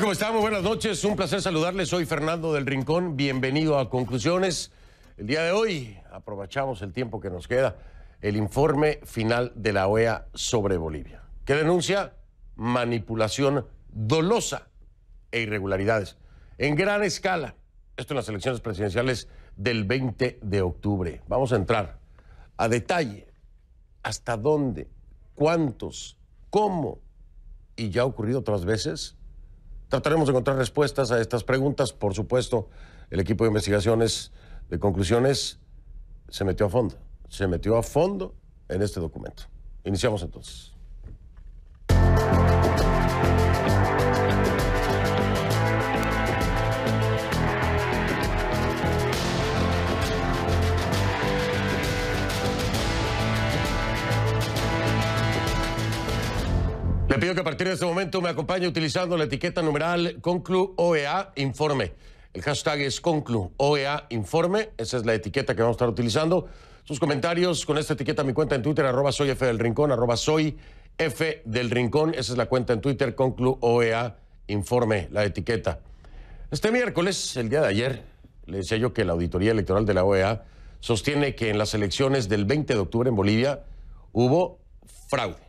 ¿Cómo estamos? buenas noches. Un placer saludarles. Soy Fernando del Rincón. Bienvenido a Conclusiones. El día de hoy aprovechamos el tiempo que nos queda. El informe final de la OEA sobre Bolivia, que denuncia manipulación dolosa e irregularidades en gran escala. Esto en las elecciones presidenciales del 20 de octubre. Vamos a entrar a detalle hasta dónde, cuántos, cómo, y ya ha ocurrido otras veces, Trataremos de encontrar respuestas a estas preguntas. Por supuesto, el equipo de investigaciones de conclusiones se metió a fondo, se metió a fondo en este documento. Iniciamos entonces. Le pido que a partir de este momento me acompañe utilizando la etiqueta numeral Conclu OEA Informe. El hashtag es Conclu OEA Informe. Esa es la etiqueta que vamos a estar utilizando. Sus comentarios con esta etiqueta, a mi cuenta en Twitter, arroba soy F del Rincón, arroba soy F del Rincón. Esa es la cuenta en Twitter, Conclu OEA Informe, la etiqueta. Este miércoles, el día de ayer, le decía yo que la auditoría electoral de la OEA sostiene que en las elecciones del 20 de octubre en Bolivia hubo fraude.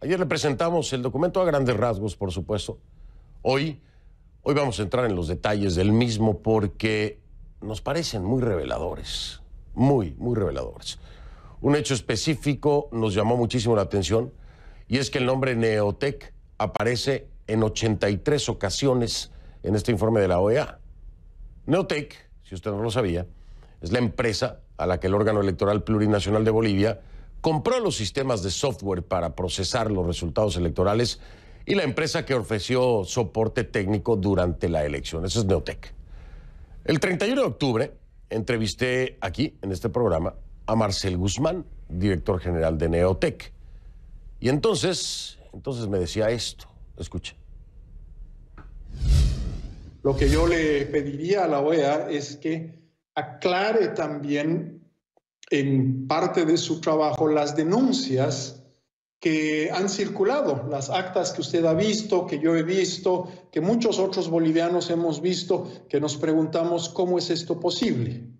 Ayer le presentamos el documento a grandes rasgos, por supuesto. Hoy, hoy vamos a entrar en los detalles del mismo porque nos parecen muy reveladores, muy, muy reveladores. Un hecho específico nos llamó muchísimo la atención y es que el nombre Neotec aparece en 83 ocasiones en este informe de la OEA. Neotec, si usted no lo sabía, es la empresa a la que el órgano electoral plurinacional de Bolivia compró los sistemas de software para procesar los resultados electorales y la empresa que ofreció soporte técnico durante la elección. Eso es Neotec. El 31 de octubre entrevisté aquí, en este programa, a Marcel Guzmán, director general de Neotec. Y entonces, entonces me decía esto. Escucha. Lo que yo le pediría a la OEA es que aclare también en parte de su trabajo las denuncias que han circulado, las actas que usted ha visto, que yo he visto, que muchos otros bolivianos hemos visto, que nos preguntamos cómo es esto posible.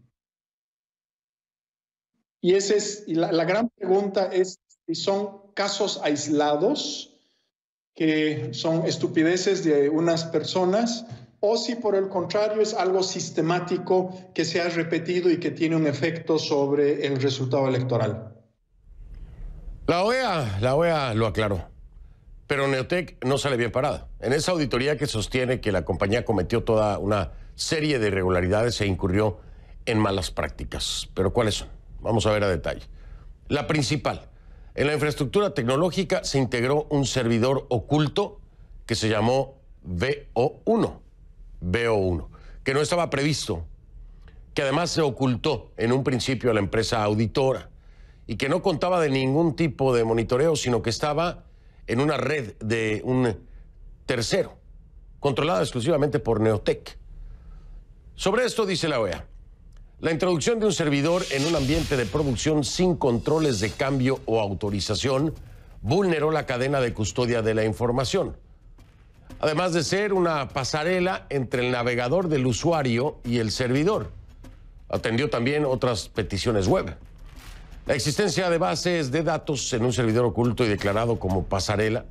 Y, ese es, la gran pregunta es si son casos aislados, que son estupideces de unas personas, o si por el contrario es algo sistemático que se ha repetido y que tiene un efecto sobre el resultado electoral. La OEA, la OEA lo aclaró, pero Neotec no sale bien parada. En esa auditoría que sostiene que la compañía cometió toda una serie de irregularidades e incurrió en malas prácticas. Pero ¿cuáles son? Vamos a ver a detalle. La principal, en la infraestructura tecnológica se integró un servidor oculto que se llamó VO1 veo uno, que no estaba previsto, que además se ocultó en un principio a la empresa auditora y que no contaba de ningún tipo de monitoreo, sino que estaba en una red de un tercero, controlada exclusivamente por Neotec. Sobre esto dice la OEA, la introducción de un servidor en un ambiente de producción sin controles de cambio o autorización vulneró la cadena de custodia de la información además de ser una pasarela entre el navegador del usuario y el servidor. Atendió también otras peticiones web. La existencia de bases de datos en un servidor oculto y declarado como pasarela,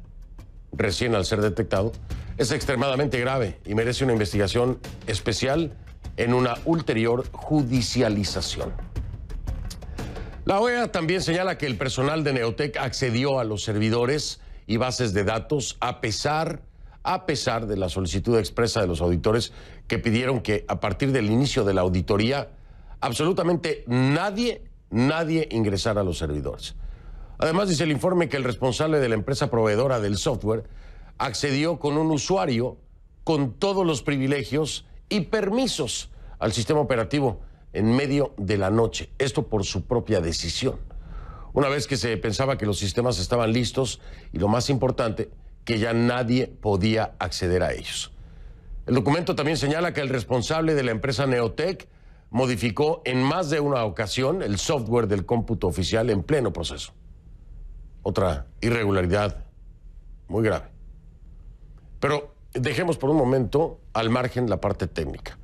recién al ser detectado, es extremadamente grave y merece una investigación especial en una ulterior judicialización. La OEA también señala que el personal de Neotec accedió a los servidores y bases de datos a pesar a pesar de la solicitud expresa de los auditores que pidieron que a partir del inicio de la auditoría absolutamente nadie, nadie ingresara a los servidores. Además dice el informe que el responsable de la empresa proveedora del software accedió con un usuario con todos los privilegios y permisos al sistema operativo en medio de la noche, esto por su propia decisión. Una vez que se pensaba que los sistemas estaban listos y lo más importante, que ya nadie podía acceder a ellos. El documento también señala que el responsable de la empresa Neotech modificó en más de una ocasión el software del cómputo oficial en pleno proceso. Otra irregularidad muy grave. Pero dejemos por un momento al margen la parte técnica.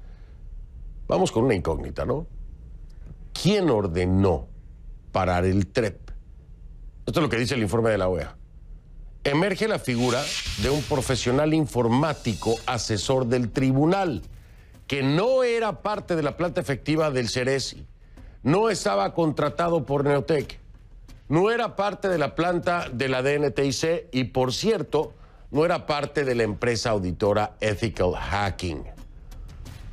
Vamos con una incógnita, ¿no? ¿Quién ordenó parar el TREP? Esto es lo que dice el informe de la OEA emerge la figura de un profesional informático asesor del tribunal, que no era parte de la planta efectiva del Ceresi, no estaba contratado por Neotec, no era parte de la planta de la DNTIC y, por cierto, no era parte de la empresa auditora Ethical Hacking.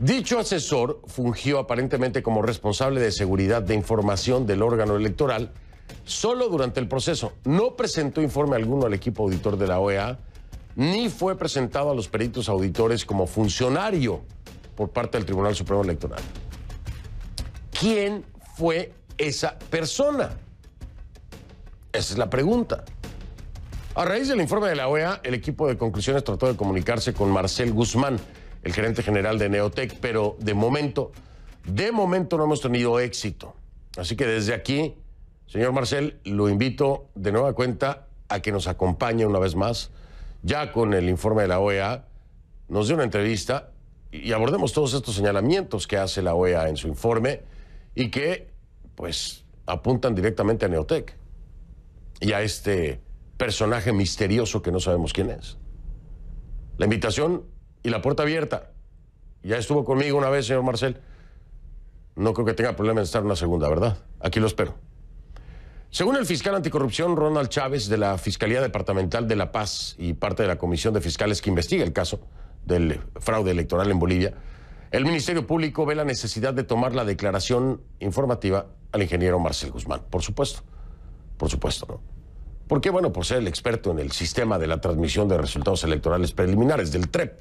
Dicho asesor fungió aparentemente como responsable de seguridad de información del órgano electoral Solo durante el proceso no presentó informe alguno al equipo auditor de la OEA, ni fue presentado a los peritos auditores como funcionario por parte del Tribunal Supremo Electoral. ¿Quién fue esa persona? Esa es la pregunta. A raíz del informe de la OEA, el equipo de conclusiones trató de comunicarse con Marcel Guzmán, el gerente general de Neotec, pero de momento, de momento no hemos tenido éxito. Así que desde aquí Señor Marcel, lo invito de nueva cuenta a que nos acompañe una vez más, ya con el informe de la OEA, nos dé una entrevista y abordemos todos estos señalamientos que hace la OEA en su informe y que, pues, apuntan directamente a Neotec y a este personaje misterioso que no sabemos quién es. La invitación y la puerta abierta. Ya estuvo conmigo una vez, señor Marcel. No creo que tenga problema en estar una segunda, ¿verdad? Aquí lo espero. Según el fiscal anticorrupción Ronald Chávez de la Fiscalía Departamental de La Paz y parte de la Comisión de Fiscales que investiga el caso del fraude electoral en Bolivia, el Ministerio Público ve la necesidad de tomar la declaración informativa al ingeniero Marcel Guzmán, por supuesto, por supuesto, ¿no? qué? bueno, por ser el experto en el sistema de la transmisión de resultados electorales preliminares, del TREP.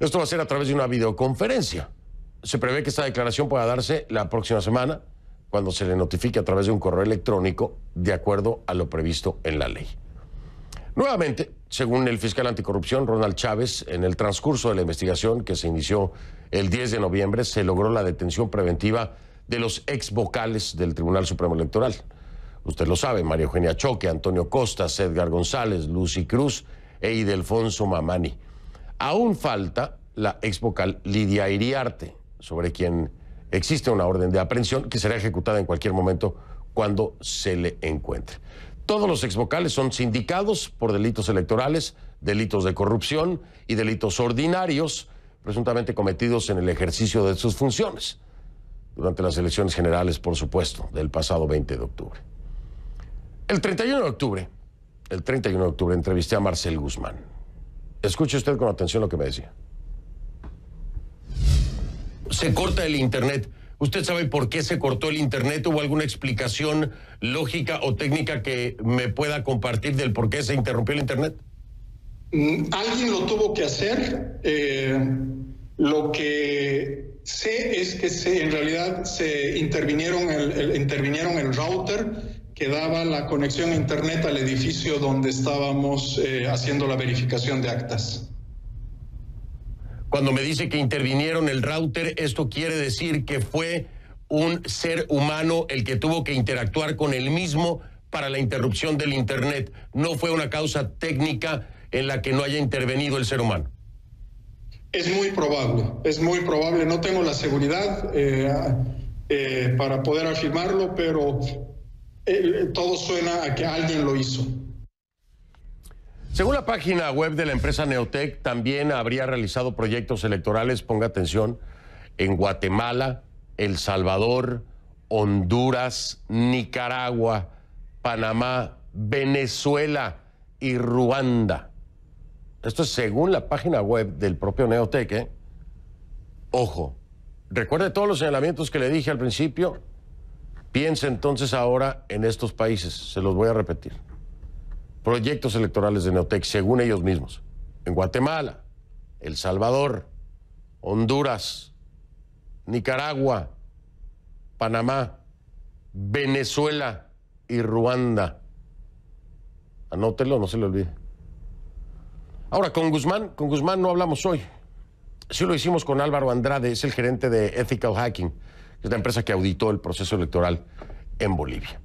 Esto va a ser a través de una videoconferencia. Se prevé que esta declaración pueda darse la próxima semana cuando se le notifique a través de un correo electrónico de acuerdo a lo previsto en la ley. Nuevamente, según el fiscal anticorrupción Ronald Chávez, en el transcurso de la investigación que se inició el 10 de noviembre, se logró la detención preventiva de los ex vocales del Tribunal Supremo Electoral. Usted lo sabe, María Eugenia Choque, Antonio Costa, Edgar González, Lucy Cruz e Idelfonso Mamani. Aún falta la ex vocal Lidia Iriarte, sobre quien existe una orden de aprehensión que será ejecutada en cualquier momento cuando se le encuentre. Todos los exvocales son sindicados por delitos electorales, delitos de corrupción y delitos ordinarios presuntamente cometidos en el ejercicio de sus funciones, durante las elecciones generales, por supuesto, del pasado 20 de octubre. El 31 de octubre, el 31 de octubre entrevisté a Marcel Guzmán. Escuche usted con atención lo que me decía se corta el Internet. ¿Usted sabe por qué se cortó el Internet? ¿Hubo alguna explicación lógica o técnica que me pueda compartir del por qué se interrumpió el Internet? Mm, alguien lo tuvo que hacer. Eh, lo que sé es que se, en realidad se intervinieron el, intervinieron el router que daba la conexión a Internet al edificio donde estábamos eh, haciendo la verificación de actas. Cuando me dice que intervinieron el router, esto quiere decir que fue un ser humano el que tuvo que interactuar con el mismo para la interrupción del Internet. No fue una causa técnica en la que no haya intervenido el ser humano. Es muy probable, es muy probable. No tengo la seguridad eh, eh, para poder afirmarlo, pero eh, todo suena a que alguien lo hizo. Según la página web de la empresa Neotec, también habría realizado proyectos electorales, ponga atención, en Guatemala, El Salvador, Honduras, Nicaragua, Panamá, Venezuela y Ruanda. Esto es según la página web del propio Neotec. ¿eh? Ojo, recuerde todos los señalamientos que le dije al principio. Piense entonces ahora en estos países. Se los voy a repetir proyectos electorales de Neotec, según ellos mismos, en Guatemala, El Salvador, Honduras, Nicaragua, Panamá, Venezuela y Ruanda. Anótelo, no se le olvide. Ahora, con Guzmán, con Guzmán no hablamos hoy. Sí lo hicimos con Álvaro Andrade, es el gerente de Ethical Hacking, que es la empresa que auditó el proceso electoral en Bolivia.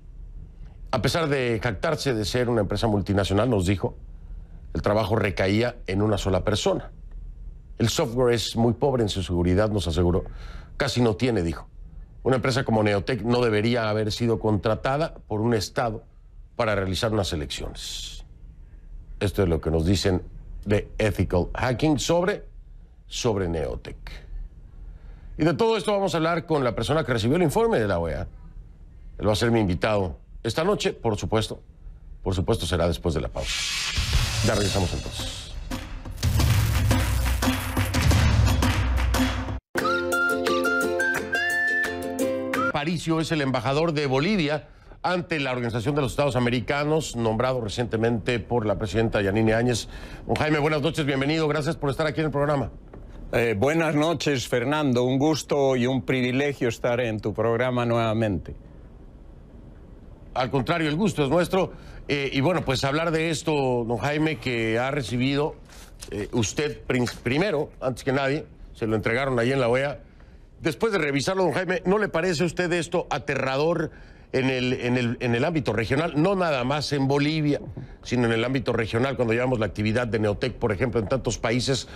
A pesar de jactarse de ser una empresa multinacional, nos dijo, el trabajo recaía en una sola persona. El software es muy pobre en su seguridad, nos aseguró. Casi no tiene, dijo. Una empresa como Neotech no debería haber sido contratada por un Estado para realizar unas elecciones. Esto es lo que nos dicen de Ethical Hacking sobre, sobre Neotec. Y de todo esto vamos a hablar con la persona que recibió el informe de la OEA. Él va a ser mi invitado esta noche, por supuesto, por supuesto será después de la pausa. Ya regresamos entonces. Paricio es el embajador de Bolivia ante la Organización de los Estados Americanos, nombrado recientemente por la presidenta Yanine Áñez. Jaime, buenas noches, bienvenido, gracias por estar aquí en el programa. Eh, buenas noches, Fernando, un gusto y un privilegio estar en tu programa nuevamente al contrario, el gusto es nuestro. Eh, y bueno, pues hablar de esto, don Jaime, que ha recibido eh, usted primero, antes que nadie, se lo entregaron ahí en la OEA. Después de revisarlo, don Jaime, ¿no le parece a usted esto aterrador en el, en el, en el ámbito regional? No nada más en Bolivia, sino en el ámbito regional, cuando llevamos la actividad de Neotec, por ejemplo, en tantos países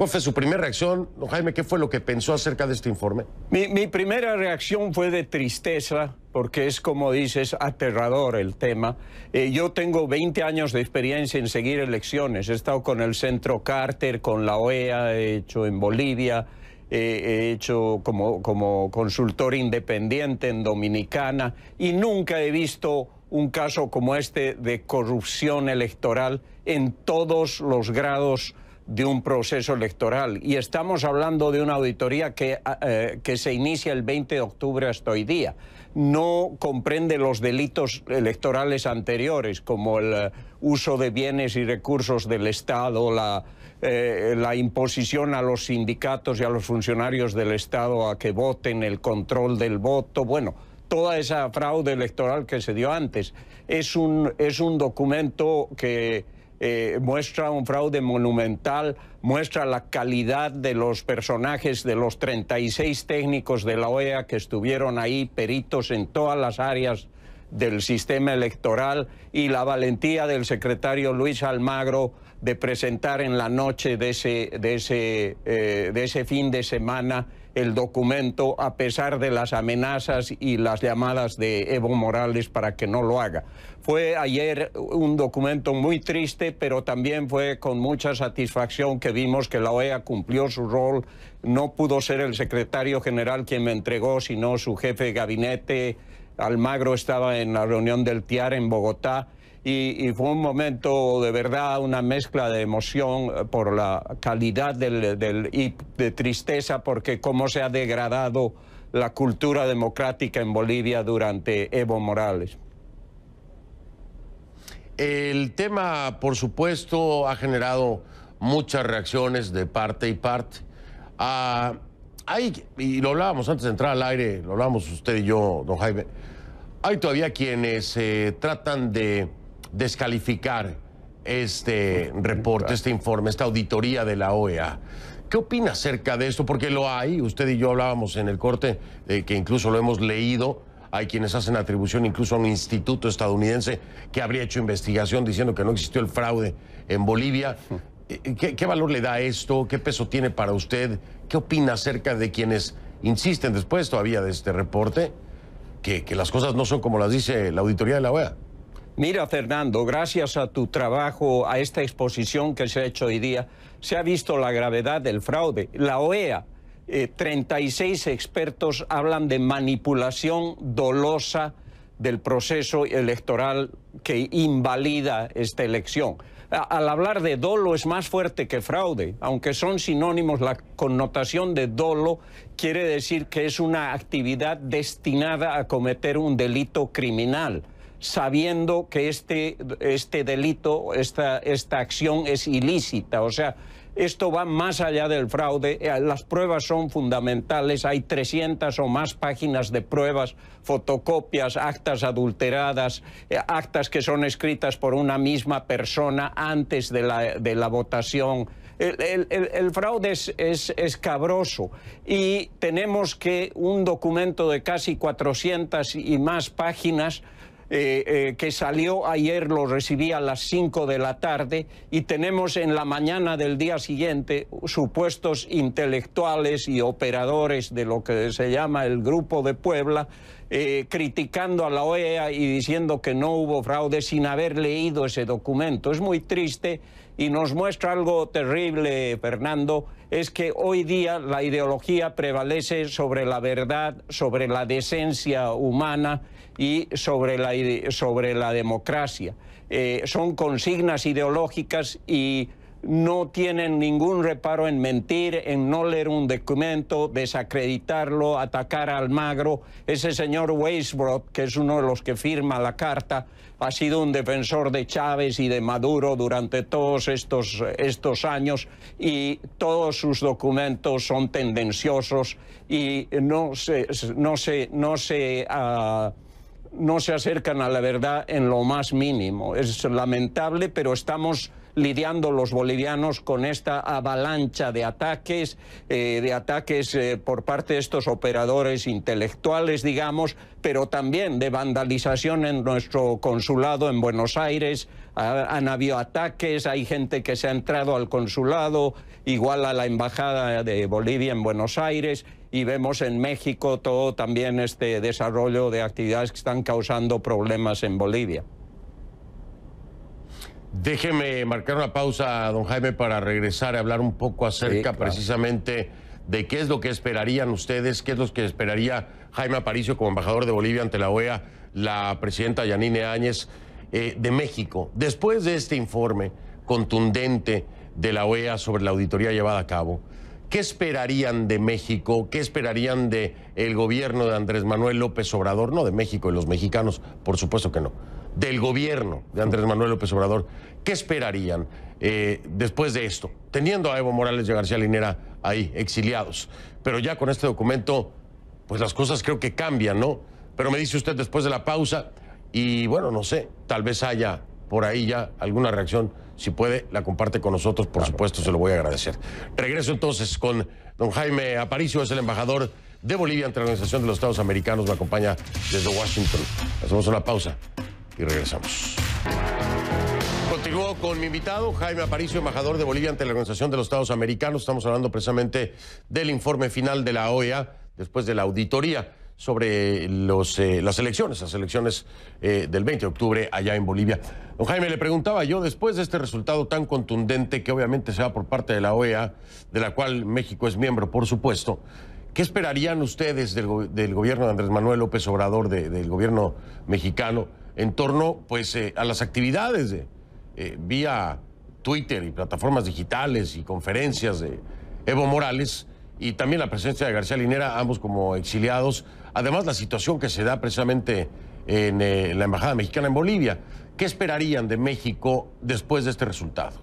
¿Cuál fue su primera reacción? Don Jaime, ¿qué fue lo que pensó acerca de este informe? Mi, primera reacción fue de tristeza, porque es como dices, aterrador el tema. Eh, yo tengo 20 años de experiencia en seguir elecciones. He estado con el Centro Carter, con la OEA, he hecho en Bolivia, eh, he hecho como, como consultor independiente en Dominicana y nunca he visto un caso como este de corrupción electoral en todos los grados de un proceso electoral. Y estamos hablando de una auditoría que, eh, que se inicia el 20 de octubre hasta hoy día. No comprende los delitos electorales anteriores, como el eh, uso de bienes y recursos del Estado, la, eh, la imposición a los sindicatos y a los funcionarios del Estado a que voten, el control del voto. Bueno, toda esa fraude electoral que se dio antes. Es un, es un documento que eh, muestra un fraude monumental, muestra la calidad de los personajes, de los 36 técnicos de la OEA que estuvieron ahí, peritos en todas las áreas del sistema electoral y la valentía del secretario Luis Almagro de presentar en la noche de ese eh, fin de semana el documento a pesar de las amenazas y las llamadas de Evo Morales para que no lo haga. Fue ayer un documento muy triste, pero también fue con mucha satisfacción que vimos que la OEA cumplió su rol. No pudo ser el secretario general quien me entregó, sino su jefe de gabinete. Almagro estaba en la reunión del TIAR en Bogotá y, fue un momento de verdad, una mezcla de emoción eh, por la calidad del, y de tristeza porque cómo se ha degradado la cultura democrática en Bolivia durante Evo Morales. El tema, por supuesto, ha generado muchas reacciones de parte y parte. Ah, hay, y lo hablábamos antes de entrar al aire, lo hablábamos usted y yo, don Jaime, hay todavía quienes eh, tratan de descalificar este reporte, este informe, esta auditoría de la OEA. ¿Qué opina acerca de esto? Porque lo hay, usted y yo hablábamos en el corte, de eh, que incluso lo hemos leído, hay quienes hacen atribución incluso a un instituto estadounidense que habría hecho investigación diciendo que no existió el fraude en Bolivia. Eh, ¿Qué, valor le da esto? ¿Qué peso tiene para usted? ¿Qué opina acerca de quienes insisten después todavía de este reporte que las cosas no son como las dice la auditoría de la OEA? Mira, Fernando, gracias a tu trabajo, a esta exposición que se ha hecho hoy día, se ha visto la gravedad del fraude. La OEA, 36 eh, expertos hablan de manipulación dolosa del proceso electoral que invalida esta elección. al hablar de dolo es más fuerte que fraude, aunque son sinónimos, la connotación de dolo quiere decir que es una actividad destinada a cometer un delito criminal sabiendo que este, este delito, esta, esta acción es ilícita. O sea, esto va más allá del fraude, eh, las pruebas son fundamentales, hay 300 o más páginas de pruebas, fotocopias, actas adulteradas, eh, actas que son escritas por una misma persona antes de la, votación. El, fraude es, es escabroso y tenemos que un documento de casi 400 y más páginas eh, eh, que salió ayer lo recibí a las 5 de la tarde y tenemos en la mañana del día siguiente supuestos intelectuales y operadores de lo que se llama el Grupo de Puebla eh, criticando a la OEA y diciendo que no hubo fraude sin haber leído ese documento. Es muy triste y nos muestra algo terrible, Fernando, es que hoy día la ideología prevalece sobre la verdad, sobre la decencia humana y sobre la, sobre la democracia. Eh, son consignas ideológicas y no tienen ningún reparo en mentir, en no leer un documento, desacreditarlo, atacar al magro. Ese señor Weisbrot, que es uno de los que firma la carta, ha sido un defensor de Chávez y de Maduro durante todos estos, estos años y todos sus documentos son tendenciosos y no no no ah, no se acercan a la verdad en lo más mínimo. Es lamentable, pero estamos lidiando los bolivianos con esta avalancha de ataques, eh, de ataques eh, por parte de estos operadores intelectuales, digamos, pero también de vandalización en nuestro consulado en Buenos Aires. han habido ataques, hay gente que se ha entrado al consulado, igual a la Embajada de Bolivia en Buenos Aires y vemos en México todo también este desarrollo de actividades que están causando problemas en Bolivia. Déjeme marcar una pausa, don Jaime, para regresar a hablar un poco acerca precisamente de qué es lo que esperarían ustedes, qué es lo que esperaría Jaime Aparicio como embajador de Bolivia ante la OEA, la presidenta Yanine Áñez eh, de México. Después de este informe contundente de la OEA sobre la auditoría llevada a cabo, ¿qué esperarían de México? ¿Qué esperarían del el gobierno de Andrés Manuel López Obrador? No de México y los mexicanos, por supuesto que no del gobierno de Andrés Manuel López Obrador, ¿qué esperarían eh, después de esto? Teniendo a Evo Morales y a García Linera ahí exiliados. Pero ya con este documento, pues las cosas creo que cambian, ¿no? Pero me dice usted después de la pausa, y bueno, no sé, tal vez haya por ahí ya alguna reacción. Si puede, la comparte con nosotros, por supuesto, se lo voy a agradecer. Regreso entonces con don Jaime Aparicio, es el embajador de Bolivia ante la Organización de los Estados Americanos, me acompaña desde Washington. Hacemos una pausa y regresamos. Continúo con mi invitado, Jaime Aparicio, embajador de Bolivia ante la Organización de los Estados Americanos. Estamos hablando precisamente del informe final de la OEA después de la auditoría sobre los, eh, las elecciones, las elecciones eh, del 20 de octubre allá en Bolivia. Don Jaime, le preguntaba yo, después de este resultado tan contundente que obviamente se da por parte de la OEA, de la cual México es miembro, por supuesto, ¿qué esperarían ustedes del, gobierno de Andrés Manuel López Obrador, del gobierno mexicano? en torno pues, eh, a las actividades de, eh, vía Twitter y plataformas digitales y conferencias de Evo Morales y también la presencia de García Linera, ambos como exiliados. Además, la situación que se da precisamente en eh, la Embajada Mexicana en Bolivia. ¿Qué esperarían de México después de este resultado?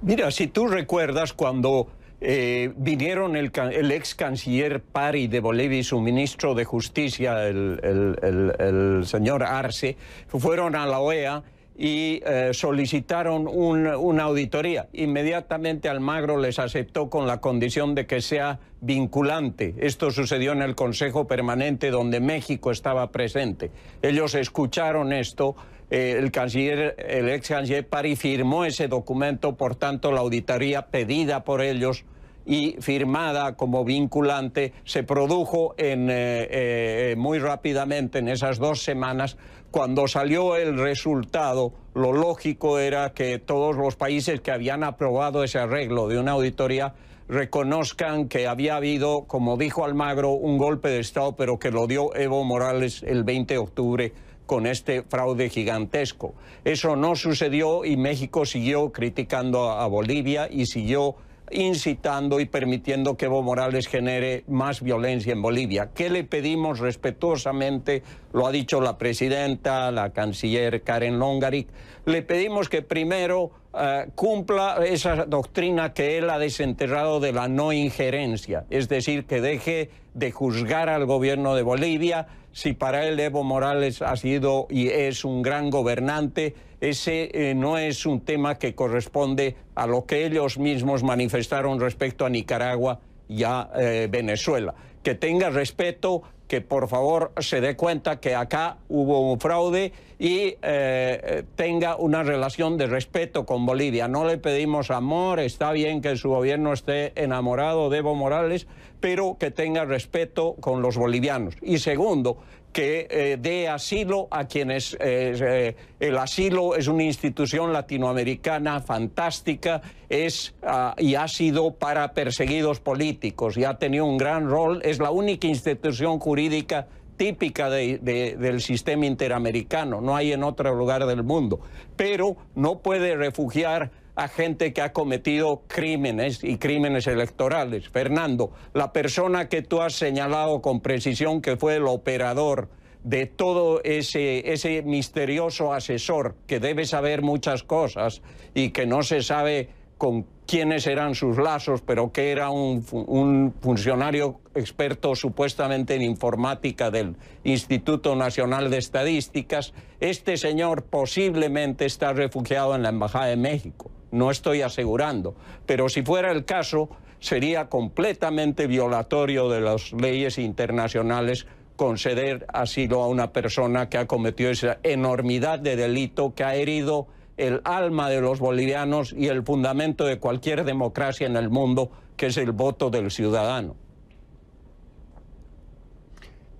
Mira, si tú recuerdas cuando eh, vinieron el, ex canciller Pari de Bolivia y su ministro de Justicia, el, señor Arce, fueron a la OEA y eh, solicitaron una auditoría. Inmediatamente Almagro les aceptó con la condición de que sea vinculante. Esto sucedió en el Consejo Permanente donde México estaba presente. Ellos escucharon esto, eh, el, canciller, el ex canciller Pari firmó ese documento, por tanto la auditoría pedida por ellos y firmada como vinculante, se produjo en, eh, eh, eh, muy rápidamente en esas dos semanas. Cuando salió el resultado, lo lógico era que todos los países que habían aprobado ese arreglo de una auditoría reconozcan que había habido, como dijo Almagro, un golpe de Estado, pero que lo dio Evo Morales el 20 de octubre con este fraude gigantesco. Eso no sucedió y México siguió criticando a, Bolivia y siguió incitando y permitiendo que Evo Morales genere más violencia en Bolivia. ¿Qué le pedimos respetuosamente? Lo ha dicho la presidenta, la canciller Karen Longaric. Le pedimos que primero eh, cumpla esa doctrina que él ha desenterrado de la no injerencia, es decir, que deje de juzgar al gobierno de Bolivia si para él Evo Morales ha sido y es un gran gobernante, ese eh, no es un tema que corresponde a lo que ellos mismos manifestaron respecto a Nicaragua y a eh, Venezuela. Que tenga respeto, que por favor se dé cuenta que acá hubo un fraude y eh, tenga una relación de respeto con Bolivia. No le pedimos amor, está bien que su gobierno esté enamorado de Evo Morales, pero que tenga respeto con los bolivianos. Y segundo, que eh, dé asilo a quienes eh, el asilo es una institución latinoamericana fantástica es ah, y ha sido para perseguidos políticos y ha tenido un gran rol es la única institución jurídica típica del sistema interamericano, no hay en otro lugar del mundo, pero no puede refugiar a gente que ha cometido crímenes y crímenes electorales. Fernando, la persona que tú has señalado con precisión que fue el operador de todo ese, ese misterioso asesor que debe saber muchas cosas y que no se sabe con qué quiénes eran sus lazos, pero que era un, un, funcionario experto supuestamente en informática del Instituto Nacional de Estadísticas. Este señor posiblemente está refugiado en la Embajada de México, no estoy asegurando, pero si fuera el caso, sería completamente violatorio de las leyes internacionales conceder asilo a una persona que ha cometido esa enormidad de delito que ha herido el alma de los bolivianos y el fundamento de cualquier democracia en el mundo, que es el voto del ciudadano.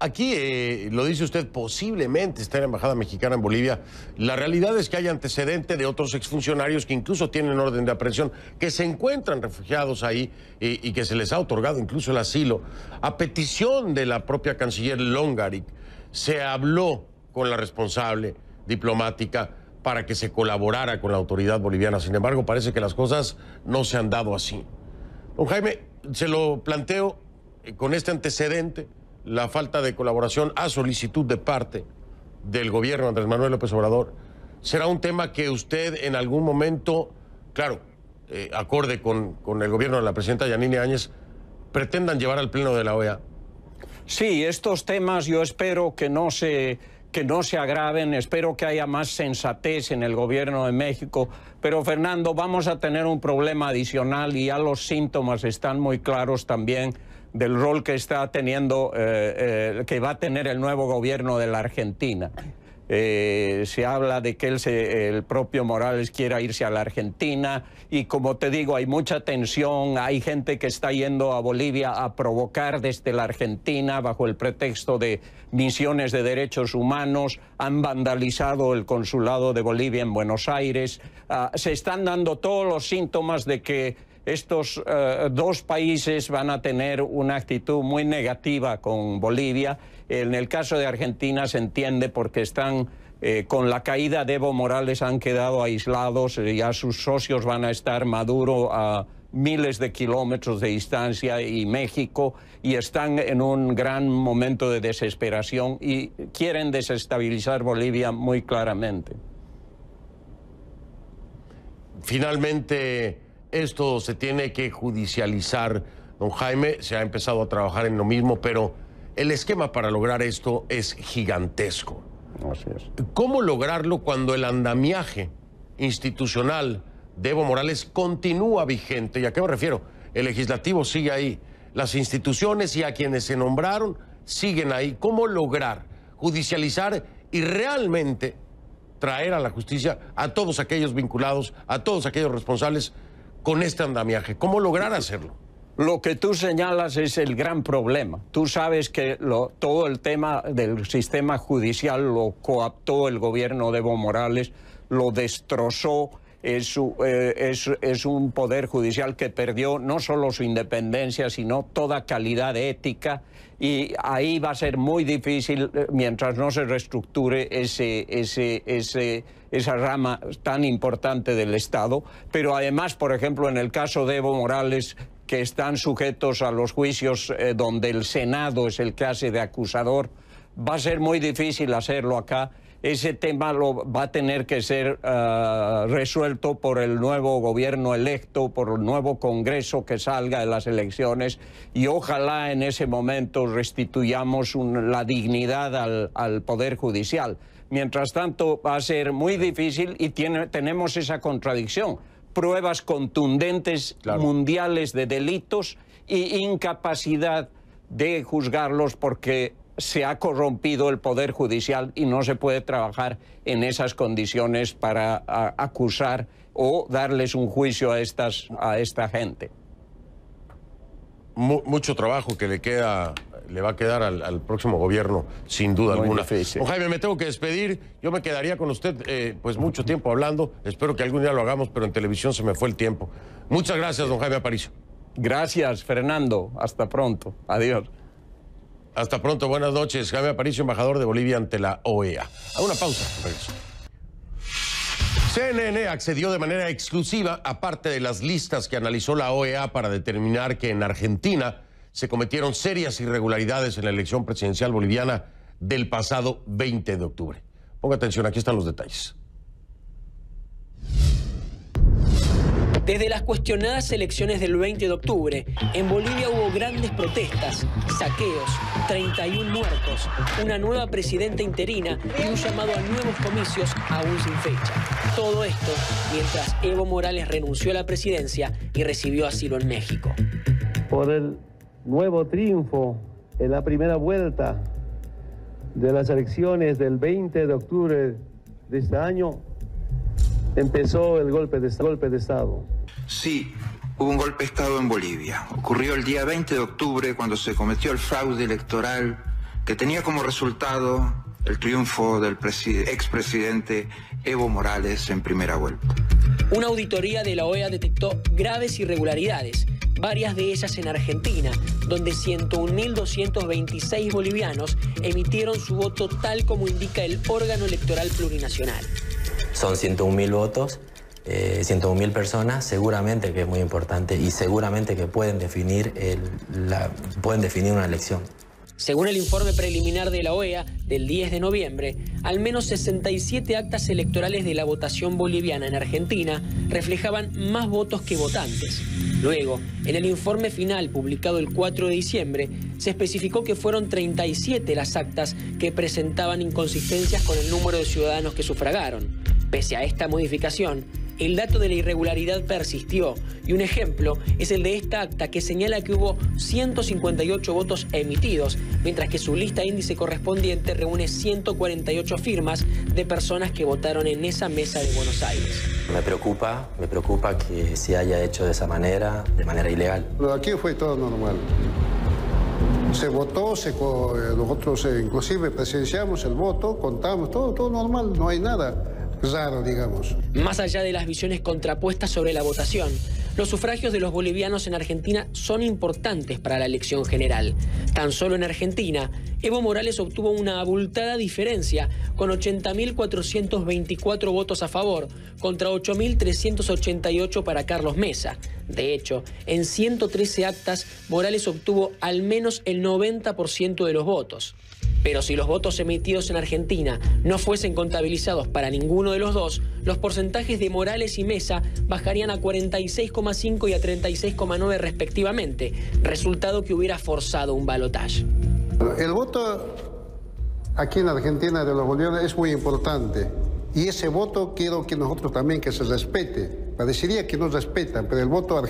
Aquí eh, lo dice usted, posiblemente está en la Embajada Mexicana en Bolivia. La realidad es que hay antecedente de otros exfuncionarios que incluso tienen orden de aprehensión, que se encuentran refugiados ahí eh, y, que se les ha otorgado incluso el asilo. A petición de la propia canciller Longaric, se habló con la responsable diplomática para que se colaborara con la autoridad boliviana. Sin embargo, parece que las cosas no se han dado así. Don Jaime, se lo planteo eh, con este antecedente, la falta de colaboración a solicitud de parte del gobierno Andrés Manuel López Obrador. ¿Será un tema que usted en algún momento, claro, eh, acorde con, con el gobierno de la presidenta Yanine Áñez, pretendan llevar al Pleno de la OEA? Sí, estos temas yo espero que no se que no se agraven, espero que haya más sensatez en el gobierno de México, pero Fernando, vamos a tener un problema adicional y ya los síntomas están muy claros también del rol que está teniendo, eh, eh, que va a tener el nuevo gobierno de la Argentina. Eh, se habla de que el propio Morales quiera irse a la Argentina y como te digo, hay mucha tensión, hay gente que está yendo a Bolivia a provocar desde la Argentina bajo el pretexto de misiones de derechos humanos, han vandalizado el consulado de Bolivia en Buenos Aires, ah, se están dando todos los síntomas de que estos eh, dos países van a tener una actitud muy negativa con Bolivia en el caso de Argentina se entiende porque están... Eh, con la caída de Evo Morales han quedado aislados, eh, ya sus socios van a estar Maduro a miles de kilómetros de distancia y México y están en un gran momento de desesperación y quieren desestabilizar Bolivia muy claramente. Finalmente, esto se tiene que judicializar. Don Jaime, se ha empezado a trabajar en lo mismo, pero el esquema para lograr esto es gigantesco. Así es. ¿Cómo lograrlo cuando el andamiaje institucional de Evo Morales continúa vigente? ¿Y a qué me refiero? El legislativo sigue ahí, las instituciones y a quienes se nombraron siguen ahí. ¿Cómo lograr judicializar y realmente traer a la justicia a todos aquellos vinculados, a todos aquellos responsables con este andamiaje? ¿Cómo lograr hacerlo? Lo que tú señalas es el gran problema. Tú sabes que lo, todo el tema del sistema judicial lo coaptó el gobierno de Evo Morales, lo destrozó, eh, es, es, un poder judicial que perdió no solo su independencia, sino toda calidad ética. Y ahí va a ser muy difícil, eh, mientras no se reestructure ese, esa rama tan importante del Estado. Pero además, por ejemplo, en el caso de Evo Morales, que están sujetos a los juicios eh, donde el Senado es el que de acusador, va a ser muy difícil hacerlo acá ese tema lo, va a tener que ser ah, resuelto por el nuevo gobierno electo, por el nuevo Congreso que salga de las elecciones y ojalá en ese momento restituyamos la dignidad al, Poder Judicial. Mientras tanto, va a ser muy difícil y tenemos esa contradicción. Pruebas contundentes mundiales de delitos y incapacidad de juzgarlos porque se ha corrompido el Poder Judicial y no se puede trabajar en esas condiciones para acusar o darles un juicio a, estas, a esta gente. mucho trabajo que le queda le va a quedar al, próximo gobierno, sin duda alguna. Don Jaime, me tengo que despedir. Yo me quedaría con usted eh, pues mucho tiempo hablando. Espero que algún día lo hagamos, pero en televisión se me fue el tiempo. Muchas gracias, don Jaime Aparicio. Gracias, Fernando. Hasta pronto. Adiós. Hasta pronto, buenas noches. Jaime Aparicio, embajador de Bolivia ante la OEA. A una pausa, regreso. CNN accedió de manera exclusiva a parte de las listas que analizó la OEA para determinar que en Argentina se cometieron serias irregularidades en la elección presidencial boliviana del pasado 20 de octubre. Ponga atención, aquí están los detalles. Desde las cuestionadas elecciones del 20 de octubre, en Bolivia hubo grandes protestas, saqueos, 31 muertos, una nueva presidenta interina y un llamado a nuevos comicios aún sin fecha. Todo esto mientras Evo Morales renunció a la presidencia y recibió asilo en México. Por el nuevo triunfo en la primera vuelta de las elecciones del 20 de octubre de este año, empezó el golpe de, Estado. Sí, hubo un golpe de Estado en Bolivia. Ocurrió el día 20 de octubre cuando se cometió el fraude electoral que tenía como resultado el triunfo del expresidente Evo Morales en primera vuelta. Una auditoría de la OEA detectó graves irregularidades, varias de ellas en Argentina, donde 101.226 bolivianos emitieron su voto tal como indica el órgano electoral plurinacional. Son 101.000 votos eh, 101.000 personas, seguramente que es muy importante y seguramente que pueden definir, el, la, pueden definir una elección. Según el informe preliminar de la OEA del 10 de noviembre, al menos 67 actas electorales de la votación boliviana en Argentina reflejaban más votos que votantes. Luego, en el informe final publicado el 4 de diciembre, se especificó que fueron 37 las actas que presentaban inconsistencias con el número de ciudadanos que sufragaron. Pese a esta modificación, el dato de la irregularidad persistió y un ejemplo es el de esta acta que señala que hubo 158 votos emitidos, mientras que su lista índice correspondiente reúne 148 firmas de personas que votaron en esa mesa de Buenos Aires. Me preocupa, me preocupa que se haya hecho de esa manera, de manera ilegal. Lo de aquí fue todo normal. Se votó, se, eh, nosotros eh, inclusive presenciamos el voto, contamos, todo, todo normal, no hay nada digamos. Más allá de las visiones contrapuestas sobre la votación, los sufragios de los bolivianos en Argentina son importantes para la elección general. Tan solo en Argentina, Evo Morales obtuvo una abultada diferencia con 80.424 votos a favor contra 8.388 para Carlos Mesa. De hecho, en 113 actas, Morales obtuvo al menos el 90% de los votos. Pero si los votos emitidos en Argentina no fuesen contabilizados para ninguno de los dos, los porcentajes de Morales y Mesa bajarían a 46,5 y a 36,9 respectivamente, resultado que hubiera forzado un balotaje. El voto aquí en Argentina de los bolivianos es muy importante y ese voto quiero que nosotros también que se respete. Parecería que nos respetan, pero el voto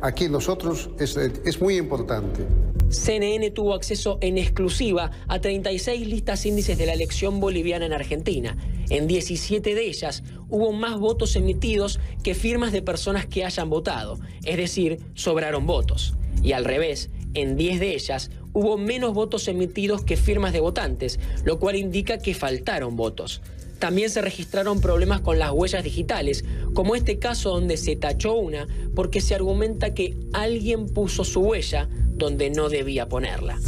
aquí nosotros es, es muy importante. CNN tuvo acceso en exclusiva a 36 listas índices de la elección boliviana en Argentina. En 17 de ellas hubo más votos emitidos que firmas de personas que hayan votado, es decir, sobraron votos. Y al revés, en 10 de ellas hubo menos votos emitidos que firmas de votantes, lo cual indica que faltaron votos. También se registraron problemas con las huellas digitales, como este caso donde se tachó una porque se argumenta que alguien puso su huella donde no debía ponerla.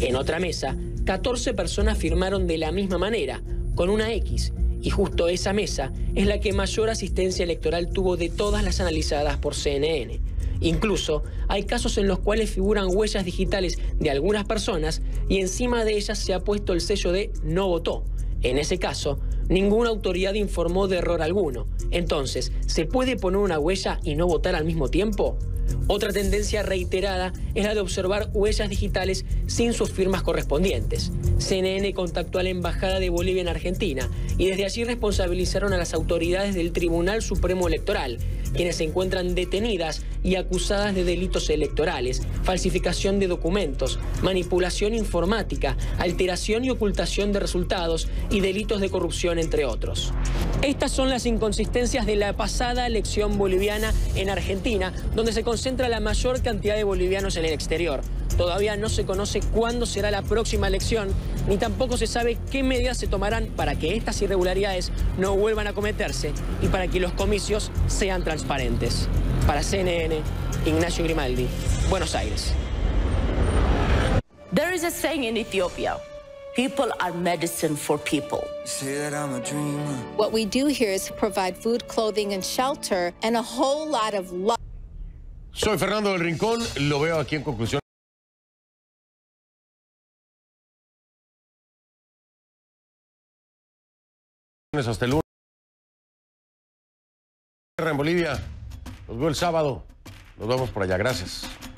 En otra mesa, 14 personas firmaron de la misma manera, con una X, y justo esa mesa es la que mayor asistencia electoral tuvo de todas las analizadas por CNN. Incluso hay casos en los cuales figuran huellas digitales de algunas personas y encima de ellas se ha puesto el sello de no votó. En ese caso, Ninguna autoridad informó de error alguno. Entonces, ¿se puede poner una huella y no votar al mismo tiempo? Otra tendencia reiterada es la de observar huellas digitales sin sus firmas correspondientes. CNN contactó a la Embajada de Bolivia en Argentina y desde allí responsabilizaron a las autoridades del Tribunal Supremo Electoral, quienes se encuentran detenidas y acusadas de delitos electorales, falsificación de documentos, manipulación informática, alteración y ocultación de resultados y delitos de corrupción, entre otros. Estas son las inconsistencias de la pasada elección boliviana en Argentina, donde se concentra contra la mayor cantidad de bolivianos en el exterior. Todavía no se conoce cuándo será la próxima elección, ni tampoco se sabe qué medidas se tomarán para que estas irregularidades no vuelvan a cometerse y para que los comicios sean transparentes. Para CNN, Ignacio Grimaldi, Buenos Aires. There is a saying in Ethiopia. People are medicine for people. What we do here is provide food, clothing, and shelter, and a whole lot of love. Soy Fernando del Rincón, lo veo aquí en conclusión. Hasta el lunes. En Bolivia, los veo el sábado. Nos vemos por allá. Gracias.